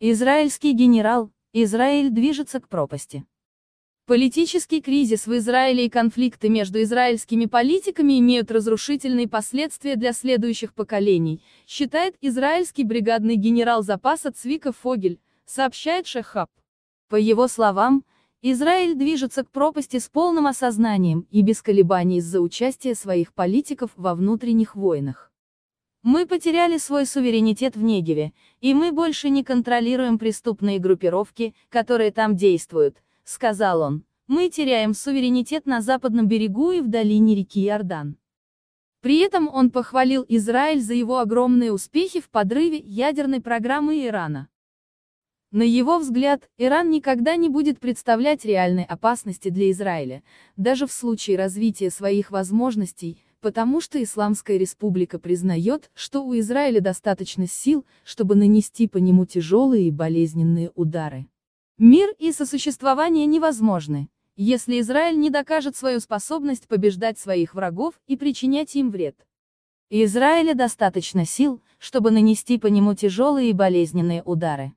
Израильский генерал, Израиль движется к пропасти. Политический кризис в Израиле и конфликты между израильскими политиками имеют разрушительные последствия для следующих поколений, считает израильский бригадный генерал запаса Цвика Фогель, сообщает Шехаб. По его словам, Израиль движется к пропасти с полным осознанием и без колебаний из-за участия своих политиков во внутренних войнах. Мы потеряли свой суверенитет в Негеве, и мы больше не контролируем преступные группировки, которые там действуют, сказал он. Мы теряем суверенитет на западном берегу и в долине реки Иордан. При этом он похвалил Израиль за его огромные успехи в подрыве ядерной программы Ирана. На его взгляд, Иран никогда не будет представлять реальной опасности для Израиля, даже в случае развития своих возможностей, Потому что Исламская Республика признает, что у Израиля достаточно сил, чтобы нанести по нему тяжелые и болезненные удары. Мир и сосуществование невозможны, если Израиль не докажет свою способность побеждать своих врагов и причинять им вред. Израиля достаточно сил, чтобы нанести по нему тяжелые и болезненные удары.